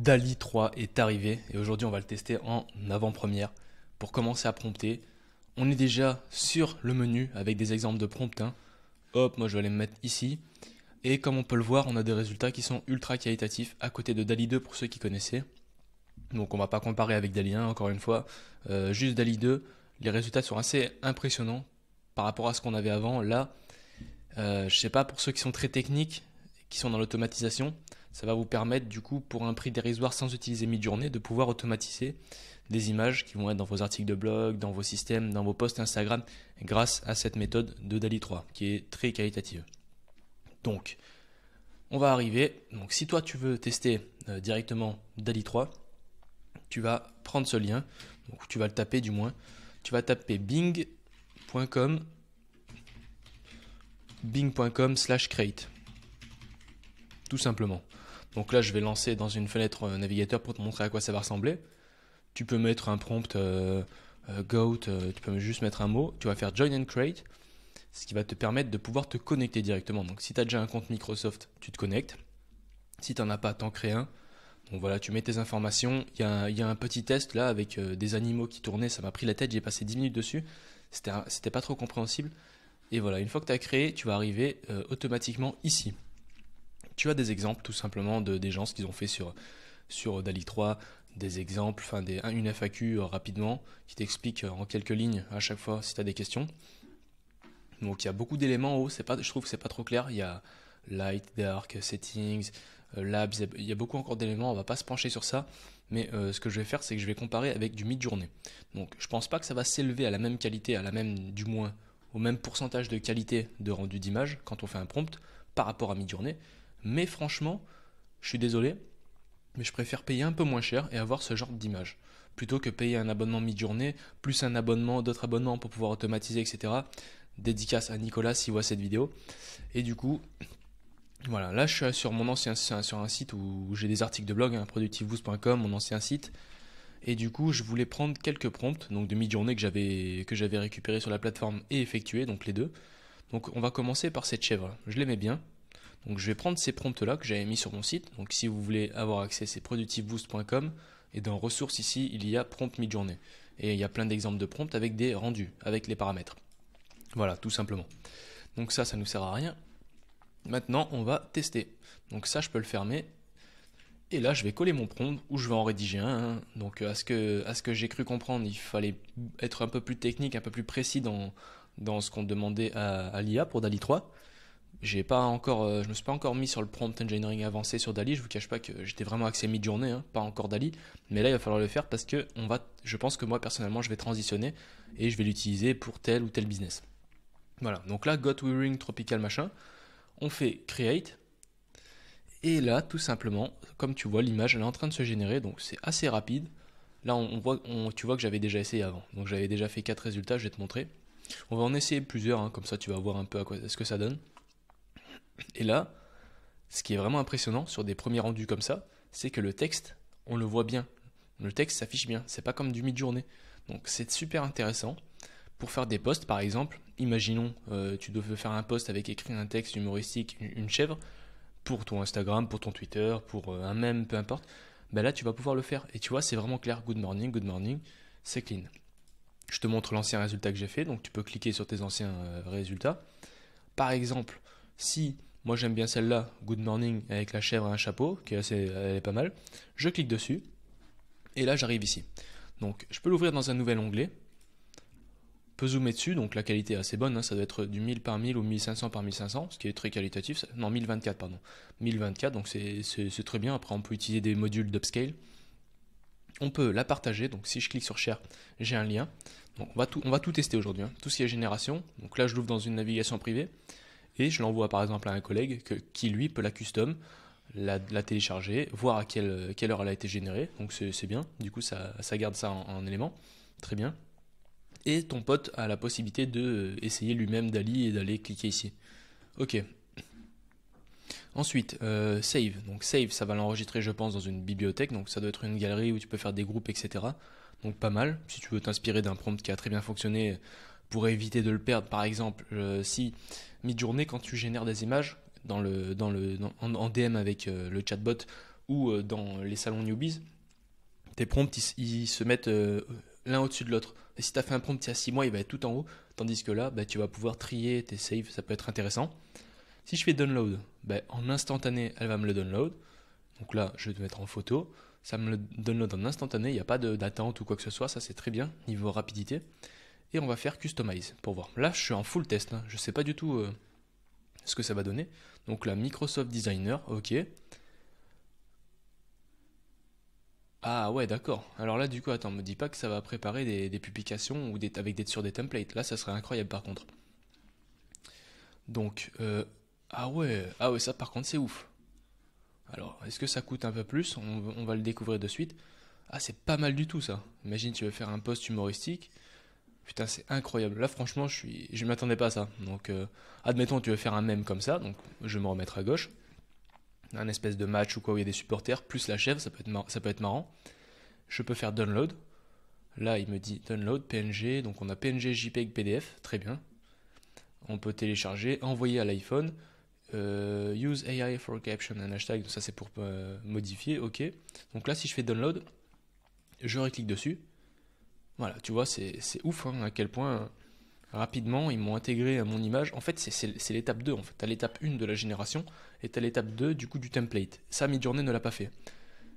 DALI 3 est arrivé et aujourd'hui on va le tester en avant-première pour commencer à prompter. On est déjà sur le menu avec des exemples de prompts. Hein. Hop, moi je vais aller me mettre ici. Et comme on peut le voir, on a des résultats qui sont ultra qualitatifs à côté de DALI 2 pour ceux qui connaissaient. Donc on va pas comparer avec DALI 1 encore une fois. Euh, juste DALI 2, les résultats sont assez impressionnants par rapport à ce qu'on avait avant. Là, je euh, je sais pas pour ceux qui sont très techniques, qui sont dans l'automatisation, ça va vous permettre du coup pour un prix dérisoire sans utiliser mi journée de pouvoir automatiser des images qui vont être dans vos articles de blog, dans vos systèmes, dans vos posts Instagram grâce à cette méthode de DALI 3 qui est très qualitative. Donc on va arriver, donc si toi tu veux tester euh, directement DALI 3, tu vas prendre ce lien, donc tu vas le taper du moins, tu vas taper bing.com bing.com slash create tout simplement. Donc là, je vais lancer dans une fenêtre euh, navigateur pour te montrer à quoi ça va ressembler. Tu peux mettre un prompt euh, euh, goat, tu peux juste mettre un mot. Tu vas faire join and create, ce qui va te permettre de pouvoir te connecter directement. Donc si tu as déjà un compte Microsoft, tu te connectes. Si tu n'en as pas, t'en crées un. Donc voilà, tu mets tes informations. Il y, y, a un petit test là avec des animaux qui tournaient. Ça m'a pris la tête, j'ai passé 10 minutes dessus. C'était pas trop compréhensible. Et voilà, une fois que tu as créé, tu vas arriver automatiquement ici tu as des exemples tout simplement de, des gens, ce qu'ils ont fait sur, sur DALI 3, des exemples, enfin une FAQ euh, rapidement qui t'explique euh, en quelques lignes à chaque fois si tu as des questions. Donc il y a beaucoup d'éléments en haut, je trouve que c'est pas trop clair. Il y a Light, Dark, Settings, euh, Labs, il y a beaucoup encore d'éléments, on va pas se pencher sur ça. Mais ce que je vais faire, c'est que je vais comparer avec du mid-journée. Donc je pense pas que ça va s'élever à la même qualité, à la même, du moins, au même pourcentage de qualité de rendu d'image quand on fait un prompt par rapport à mid-journée. Mais franchement, je suis désolé, mais je préfère payer un peu moins cher et avoir ce genre d'image. Plutôt que payer un abonnement mi-journée, plus un abonnement, d'autres abonnements pour pouvoir automatiser, etc. Dédicace à Nicolas s'il voit cette vidéo. Et du coup, voilà, là je suis sur mon ancien sur un site où j'ai des articles de blog, hein, productiveboost.com, mon ancien site. Et du coup, je voulais prendre quelques prompts, donc de mid-journée que j'avais que j'avais récupéré sur la plateforme et effectué, donc les deux. Donc on va commencer par cette chèvre. Je l'aimais bien. Donc je vais prendre ces prompts là que j'avais mis sur mon site. Donc si vous voulez avoir accès, c'est productiveboost.com et dans ressources ici, il y a prompt mid-journée. Et il y a plein d'exemples de prompts avec des rendus, avec les paramètres. Voilà, tout simplement. Donc ça, ça ne nous sert à rien. Maintenant, on va tester. Donc ça, je peux le fermer. Et là, je vais coller mon prompt ou je vais en rédiger un. Hein. Donc à ce que, que j'ai cru comprendre, il fallait être un peu plus technique, un peu plus précis dans, ce qu'on demandait à, à l'IA pour DALI 3. Euh, je ne me suis pas encore mis sur le prompt engineering avancé sur Dali. Je ne vous cache pas que j'étais vraiment axé mi-journée, hein, pas encore Dali. Mais là, il va falloir le faire parce que je pense que moi personnellement, je vais transitionner et je vais l'utiliser pour tel ou tel business. Voilà. Donc là, got wearing tropical machin. On fait create. Et là, tout simplement, comme tu vois, l'image elle est en train de se générer, donc c'est assez rapide. Là, on voit, tu vois que j'avais déjà essayé avant. Donc j'avais déjà fait 4 résultats, je vais te montrer. On va en essayer plusieurs, hein. comme ça tu vas voir un peu à quoi, ce que ça donne. Et là, ce qui est vraiment impressionnant sur des premiers rendus comme ça, c'est que le texte, on le voit bien. Le texte s'affiche bien, c'est pas comme du mid-journée. Donc c'est super intéressant pour faire des posts par exemple. Imaginons, euh, tu dois faire un post avec écrit un texte humoristique, une chèvre, pour ton Instagram, pour ton Twitter, pour euh, un même, peu importe. Ben là, tu vas pouvoir le faire. Et tu vois, c'est vraiment clair. Good morning, good morning, c'est clean. Je te montre l'ancien résultat que j'ai fait, donc tu peux cliquer sur tes anciens euh, résultats. Par exemple, si moi j'aime bien celle-là, Good Morning, avec la chèvre et un chapeau, qui est, assez, elle est pas mal. Je clique dessus, et là j'arrive ici. Donc je peux l'ouvrir dans un nouvel onglet, peut zoomer dessus, donc la qualité est assez bonne, hein. ça doit être du 1000 par 1000 ou 1500 par 1500, ce qui est très qualitatif, non 1024 pardon, 1024 donc c'est très bien, après on peut utiliser des modules d'upscale, on peut la partager, donc si je clique sur share, j'ai un lien, donc on va tout, on va tout tester aujourd'hui, hein. tout ce qui est génération, donc là je l'ouvre dans une navigation privée, et je l'envoie par exemple à un collègue qui lui peut la custom, la, télécharger, voir à quelle, heure elle a été générée, donc c'est bien, du coup ça, garde ça en, élément, très bien. Et ton pote a la possibilité de euh, essayer lui-même d'aller et d'aller cliquer ici. Ok. Ensuite, euh, save. Donc save, ça va l'enregistrer je pense dans une bibliothèque, donc ça doit être une galerie où tu peux faire des groupes, etc. Donc pas mal. Si tu veux t'inspirer d'un prompt qui a très bien fonctionné, pour éviter de le perdre. Par exemple, euh, si mid-journée, quand tu génères des images dans le, dans le, en, DM avec euh, le chatbot ou euh, dans les salons newbies, tes prompts, ils, se mettent l'un au-dessus de l'autre. Et si tu as fait un prompt il y a 6 mois, il va être tout en haut, tandis que là, bah, tu vas pouvoir trier tes saves, ça peut être intéressant. Si je fais download, bah, en instantané, elle va me le download. Donc là, je vais te mettre en photo. Ça me le download en instantané, il n'y a pas d'attente ou quoi que ce soit, ça c'est très bien niveau rapidité et on va faire customize pour voir. Là, je suis en full test, hein. je ne sais pas du tout euh, ce que ça va donner. Donc là, Microsoft Designer, ok. Ah ouais, d'accord. Alors là, du coup, attends, me dis pas que ça va préparer des, publications ou des, avec des, sur des templates. Là, ça serait incroyable par contre. Donc, euh, ah ouais, ah ouais, ça par contre, c'est ouf. Alors, est-ce que ça coûte un peu plus on, on va le découvrir de suite. Ah, c'est pas mal du tout ça. Imagine, tu veux faire un post humoristique Putain, c'est incroyable. Là, franchement, je suis, je m'attendais pas à ça. Donc, euh, admettons, tu veux faire un même comme ça, donc je vais me remettre à gauche. Un espèce de match ou quoi où il y a des supporters, plus la chèvre, ça peut être, ça peut être marrant. Je peux faire download. Là, il me dit download PNG, donc on a PNG, JPEG, PDF, très bien. On peut télécharger, envoyer à l'iPhone. Euh, use AI for caption, and hashtag, ça c'est pour euh, modifier, ok. Donc là, si je fais download, je reclique dessus voilà, tu vois, c'est ouf hein, à quel point euh, rapidement ils m'ont intégré à mon image. En fait, c'est l'étape 2. En fait, tu l'étape 1 de la génération et tu l'étape 2 du coup du template. Ça, Midjourney ne l'a pas fait.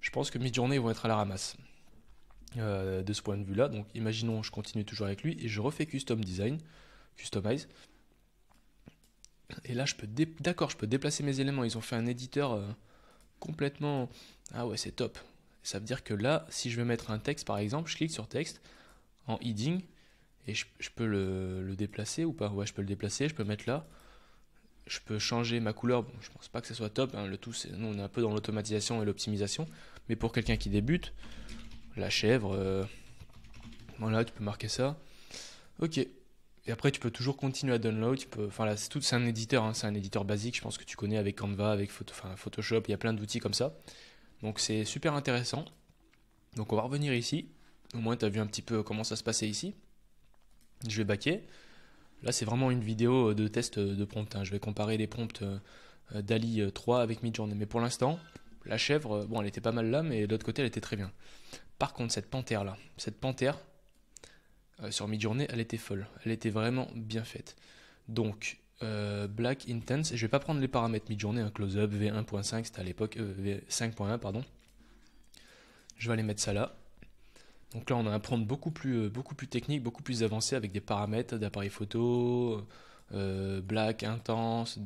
Je pense que Midjourney vont être à la ramasse euh, de ce point de vue-là. Donc, imaginons, je continue toujours avec lui et je refais custom design, customize. Et là, je peux d'accord, je peux déplacer mes éléments. Ils ont fait un éditeur euh, complètement. Ah ouais, c'est top. Ça veut dire que là, si je veux mettre un texte par exemple, je clique sur texte en heading et je, peux le, déplacer ou pas Ouais, je peux le déplacer, je peux mettre là. Je peux changer ma couleur. Bon, je pense pas que ce soit top. Hein. le tout, c'est, nous, on est un peu dans l'automatisation et l'optimisation. Mais pour quelqu'un qui débute, la chèvre, euh, voilà, tu peux marquer ça. Ok. Et après, tu peux toujours continuer à download. Tu peux, enfin, là, c'est tout, c'est un éditeur, hein. c'est un éditeur basique. Je pense que tu connais avec Canva, avec Photoshop. Il y a plein d'outils comme ça. Donc, c'est super intéressant. Donc, on va revenir ici. Au moins, tu as vu un petit peu comment ça se passait ici. Je vais baquer. Là, c'est vraiment une vidéo euh, de test euh, de prompt. Hein. Je vais comparer les prompts euh, d'Ali 3 avec Midjourney. Mais pour l'instant, la chèvre, bon, elle était pas mal là, mais de l'autre côté, elle était très bien. Par contre, cette panthère-là, cette panthère, sur Midjourney, elle était folle. Elle était vraiment bien faite. Donc, Black Intense, je ne vais pas prendre les paramètres Midjourney, hein. un close-up, V1.5, c'était à l'époque, V5.1, pardon. Je vais aller mettre ça là. Donc là, on a un prendre beaucoup plus, euh, beaucoup plus technique, beaucoup plus avancé avec des paramètres euh, d'appareil photo, euh, black, intense,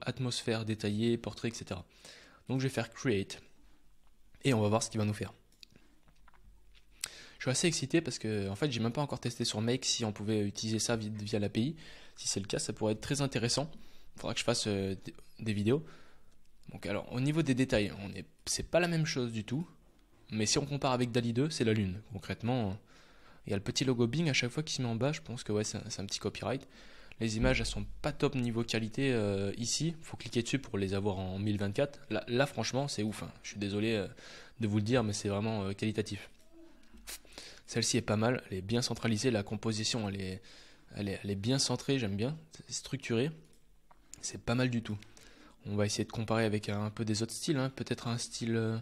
atmosphère détaillée, portrait, etc. Donc je vais faire create et on va voir ce qu'il va nous faire. Je suis assez excité parce que en fait, j'ai même pas encore testé sur Make si on pouvait utiliser ça via l'API. Si c'est le cas, ça pourrait être très intéressant. Il faudra que je fasse des vidéos. Donc alors, au niveau des détails, on c'est pas la même chose du tout. Mais si on compare avec DALI 2, c'est la lune. Concrètement, il y a le petit logo Bing à chaque fois qui se met en bas. Je pense que ouais, c'est un, petit copyright. Les images, elles sont pas top niveau qualité ici, euh, ici. faut cliquer dessus pour les avoir en 1024. Là, franchement, c'est ouf. Hein. Je suis désolé euh, de vous le dire, mais c'est vraiment euh, qualitatif. Celle-ci est pas mal. Elle est bien centralisée. La composition, elle est, elle est, bien centrée. J'aime bien. C'est structuré. C'est pas mal du tout. On va essayer de comparer avec un, peu des autres styles. Hein. Peut-être un style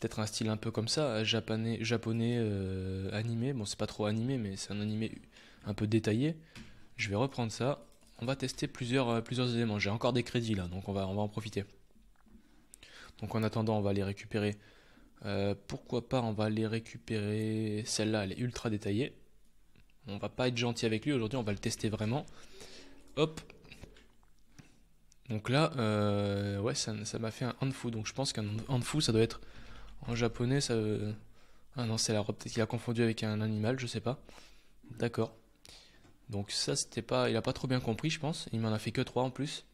peut-être un style un peu comme ça, japonais, japonais euh, animé. Bon, c'est pas trop animé, mais c'est un animé un peu détaillé. Je vais reprendre ça. On va tester plusieurs, euh, plusieurs éléments. J'ai encore des crédits là, donc on va, on va en profiter. Donc en attendant, on va les récupérer. Euh, pourquoi pas, on va les récupérer. Celle-là, elle est ultra détaillée. On va pas être gentil avec lui aujourd'hui, on va le tester vraiment. Hop. Donc là, ouais, ça m'a fait un fou Donc je pense qu'un fou, ça doit être en japonais, ça. veut... Ah non, c'est la robe. Peut-être qu'il a confondu avec un animal, je sais pas. D'accord. Donc ça, c'était pas, il a pas trop bien compris, je pense. Il m'en a fait que trois en plus.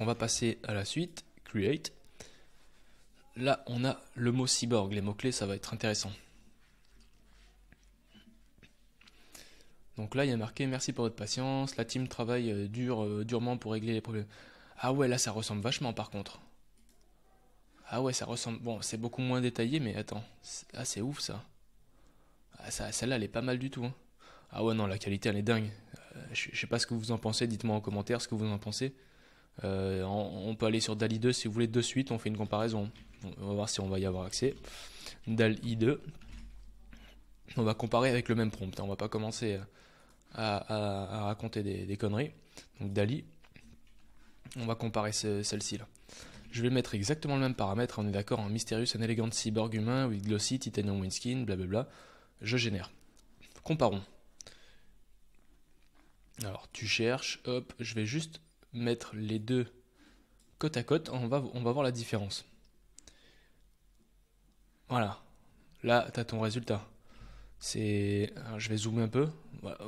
on va passer à la suite, create. Là, on a le mot cyborg, les mots-clés, ça va être intéressant. Donc là, il y a marqué merci pour votre patience, la team travaille euh, dur, euh, durement pour régler les problèmes. Ah ouais, là, ça ressemble vachement par contre. Ah ouais, ça ressemble. Bon, c'est beaucoup moins détaillé, mais attends. Ah, c'est ouf ça. Ah, ça Celle-là, elle est pas mal du tout. Hein. Ah ouais, non, la qualité, elle est dingue. Euh, je, sais pas ce que vous en pensez. Dites-moi en commentaire ce que vous en pensez. Euh, on, peut aller sur DALI 2 si vous voulez de suite. On fait une comparaison. On va voir si on va y avoir accès. DALI 2. On va comparer avec le même prompt. Hein. On va pas commencer euh, à, raconter des, conneries. Donc DALI. On va comparer celle-ci là. Je vais mettre exactement le même paramètre, on est d'accord, un Mysterious, un élégant cyborg humain, with glossy, titanium winskin, blablabla. Je génère. Comparons. Alors tu cherches, hop, je vais juste mettre les deux côte à côte, on va, on va voir la différence. Voilà, là tu as ton résultat. C'est, je vais zoomer un peu.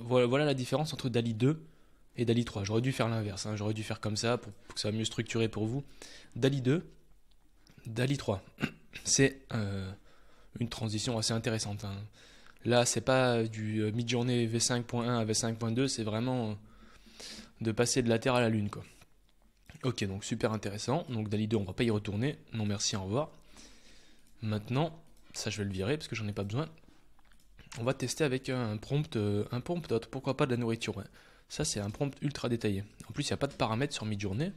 Voilà, voilà la différence entre DALI 2 et DALI 3. J'aurais dû faire l'inverse, hein. j'aurais dû faire comme ça pour, que ça soit mieux structuré pour vous. DALI 2, DALI 3. C'est euh, une transition assez intéressante. Hein. Là, c'est pas du euh, mid-journée V5.1 à V5.2, c'est vraiment euh, de passer de la Terre à la Lune. Quoi. Ok, donc super intéressant. Donc DALI 2, on va pas y retourner. Non merci, au revoir. Maintenant, ça je vais le virer parce que j'en ai pas besoin. On va tester avec un prompt, un prompt, pourquoi pas de la nourriture. Ça, c'est un prompt ultra détaillé. En plus, il n'y a pas de paramètres sur mid-journée.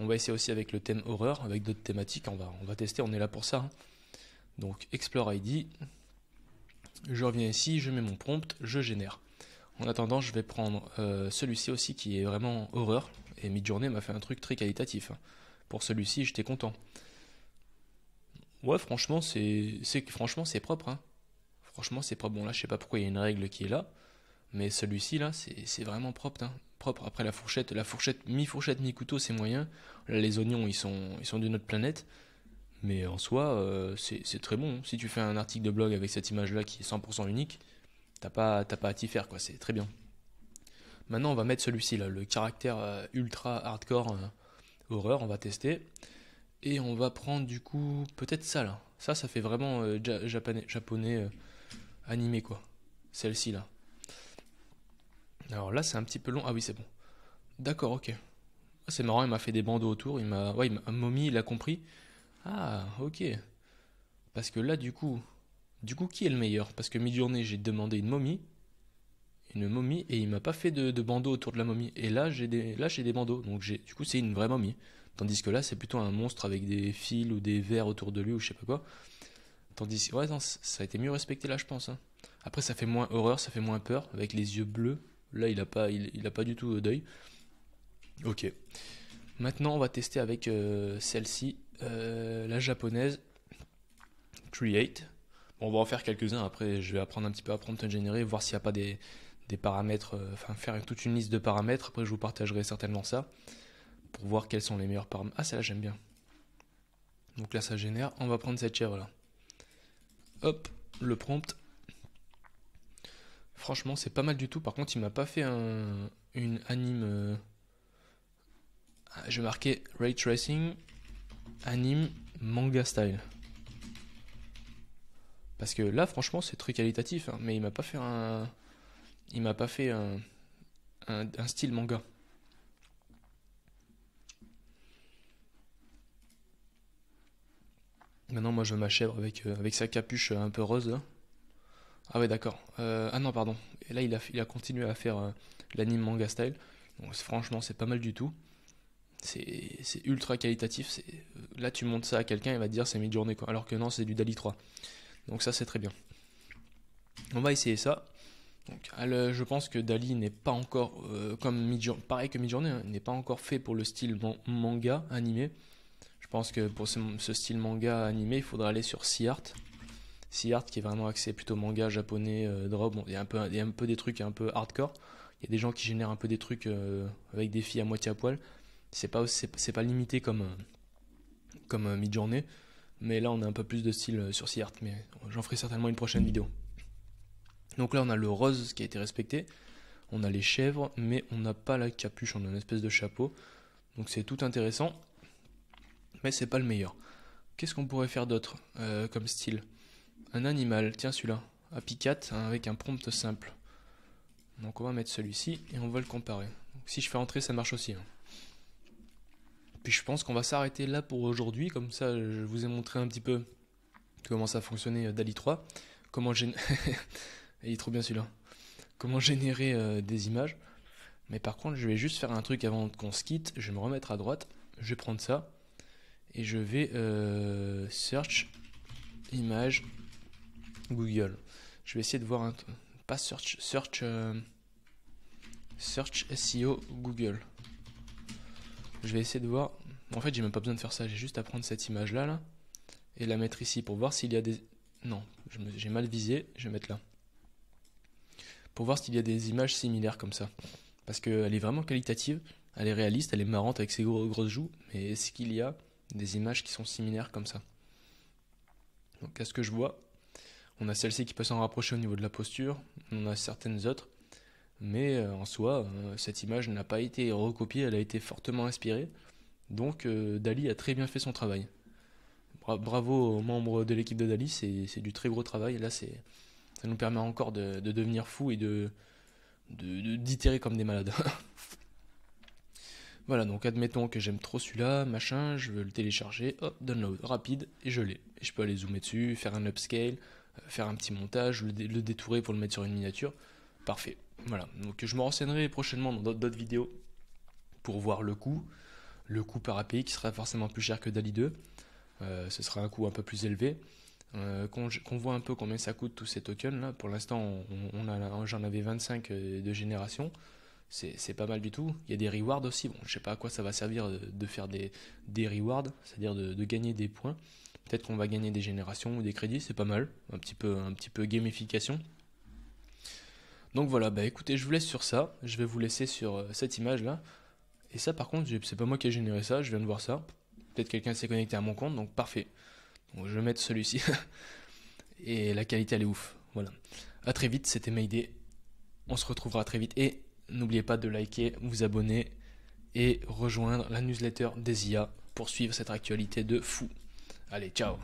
On va essayer aussi avec le thème horreur, avec d'autres thématiques. On va, on va tester, on est là pour ça. Hein. Donc, Explore ID. Je reviens ici, je mets mon prompt, je génère. En attendant, je vais prendre euh, celui-ci aussi qui est vraiment horreur. Et Midjourney m'a fait un truc très qualitatif. Hein. Pour celui-ci, j'étais content. Ouais, franchement, c'est franchement c'est propre. Hein. Franchement, c'est propre. Bon, là, je sais pas pourquoi il y a une règle qui est là. Mais celui-ci, là, c'est vraiment propre. Hein. Propre. Après, la fourchette, la fourchette, mi-fourchette, mi-couteau, c'est moyen. Là, les oignons, ils sont, ils sont d'une autre planète. Mais en soi, euh, c'est très bon. Si tu fais un article de blog avec cette image-là qui est 100% unique, t'as pas, pas à t'y faire, quoi. C'est très bien. Maintenant, on va mettre celui-ci, là, le caractère euh, ultra hardcore euh, horreur. On va tester. Et on va prendre, du coup, peut-être ça, là. Ça, ça fait vraiment japonais, japonais animé, quoi. Celle-ci, là. Alors là, c'est un petit peu long. Ah oui, c'est bon. D'accord, ok. Ah, c'est marrant, il m'a fait des bandeaux autour. Il m'a. Ouais, il m'a... il a compris. Ah, ok. Parce que là, du coup. Du coup, qui est le meilleur Parce que midi journée j'ai demandé une momie. Une momie, et il m'a pas fait de, bandeaux autour de la momie. Et là, j'ai des, là, j'ai des bandeaux. Donc, j'ai... du coup, c'est une vraie momie. Tandis que là, c'est plutôt un monstre avec des fils ou des verres autour de lui ou je sais pas quoi. Tandis. Ouais, ça a été mieux respecté là, je pense. Hein. Après, ça fait moins horreur, ça fait moins peur, avec les yeux bleus. Là, il n'a pas, il, pas du tout euh, d'œil. Ok. Maintenant, on va tester avec euh, celle-ci, euh, la japonaise Create. Bon, on va en faire quelques-uns. Après, je vais apprendre un petit peu à prompt générer, voir s'il n'y a pas des, des paramètres, enfin, faire toute une liste de paramètres. Après, je vous partagerai certainement ça pour voir quels sont les meilleurs paramètres. Ah, celle-là, j'aime bien. Donc là, ça génère. On va prendre cette chèvre là. Hop, le prompt. Franchement, c'est pas mal du tout. Par contre, il m'a pas fait un, une anime. Euh, ah, je marquais Ray Tracing, anime, manga style. Parce que là, franchement, c'est très qualitatif, hein, mais il m'a pas fait un. Il m'a pas fait un, style manga. Maintenant, moi, je veux ma chèvre avec, euh, avec sa capuche euh, un peu rose. Ah ouais, d'accord. Euh, ah non, pardon. Et là, il a, a continué à faire euh, l'anime manga style. franchement, c'est pas mal du tout. C'est ultra qualitatif. Euh, là, tu montes ça à quelqu'un, il va te dire c'est mid-journée, quoi. Alors que non, c'est du Dali 3. Donc, ça, c'est très bien. On va essayer ça. Ah, je pense que Dali n'est pas encore, comme mid pareil que Midjourney, hein, n'est pas encore fait pour le style manga animé. Je pense que pour ce, style manga animé, il faudra aller sur Sea Art. Sea Art qui est vraiment axé plutôt manga japonais, euh, drop. il y, a un peu, un peu des trucs un peu hardcore. Il y a des gens qui génèrent un peu des trucs euh, avec des filles à moitié à poil. C'est pas, pas limité comme, euh, mid-journée. Mais là, on a un peu plus de style sur Sea Art. Mais j'en ferai certainement une prochaine vidéo. Donc là, on a le rose qui a été respecté. On a les chèvres, mais on n'a pas la capuche. On a une espèce de chapeau. Donc c'est tout intéressant. Mais c'est pas le meilleur. Qu'est-ce qu'on pourrait faire d'autre comme style un animal, tiens celui-là, à picat hein, avec un prompt simple. Donc on va mettre celui-ci et on va le comparer. si je fais entrer, ça marche aussi. Hein. Puis je pense qu'on va s'arrêter là pour aujourd'hui, comme ça je vous ai montré un petit peu comment ça fonctionnait euh, DALI 3, comment Il bien Comment générer euh, des images. Mais par contre, je vais juste faire un truc avant qu'on se quitte. Je vais me remettre à droite. Je vais prendre ça. Et je vais euh, search image Google. Je vais essayer de voir un pas search search euh, search SEO Google. Je vais essayer de voir. En fait, j'ai même pas besoin de faire ça. J'ai juste à prendre cette image là, là et la mettre ici pour voir s'il y a des non, j'ai mal visé. Je vais mettre là pour voir s'il y a des images similaires comme ça. Parce qu'elle est vraiment qualitative, elle est réaliste, elle est marrante avec ses grosses joues. Mais est-ce qu'il y a des images qui sont similaires comme ça Donc, qu'est-ce que je vois on a celle-ci qui peut s'en rapprocher au niveau de la posture, on a certaines autres, mais euh, en soi, euh, cette image n'a pas été recopiée, elle a été fortement inspirée. Donc euh, Dali a très bien fait son travail. bravo aux membres de l'équipe de Dali, c'est du très gros travail. Là, ça nous permet encore de, devenir fous et de d'itérer comme des malades. Voilà, donc admettons que j'aime trop celui-là, machin, je veux le télécharger, hop, download, rapide, et je l'ai. je peux aller zoomer dessus, faire un upscale, faire un petit montage, le, détourer pour le mettre sur une miniature. Parfait. Voilà. Donc je me renseignerai prochainement dans d'autres vidéos pour voir le coût. Le coût par API qui sera forcément plus cher que DALI 2. Euh, ce sera un coût un peu plus élevé. Euh, qu'on voit un peu combien ça coûte tous ces tokens là. Pour l'instant, on, j'en avais 25 euh, de génération. C'est pas mal du tout. Il y a des rewards aussi. Bon, je sais pas à quoi ça va servir de, faire des, des rewards, c'est-à-dire de, gagner des points. Peut-être qu'on va gagner des générations ou des crédits, c'est pas mal. Un petit peu, un petit peu gamification. Donc voilà, bah écoutez, je vous laisse sur ça. Je vais vous laisser sur euh, cette image là. Et ça, par contre, c'est pas moi qui ai généré ça, je viens de voir ça. Peut-être quelqu'un s'est connecté à mon compte, donc parfait. je vais mettre celui-ci. et la qualité, elle est ouf. Voilà. À très vite, c'était Mayday. On se retrouvera très vite. Et n'oubliez pas de liker, vous abonner et rejoindre la newsletter des IA pour suivre cette actualité de fou. Allez, ciao.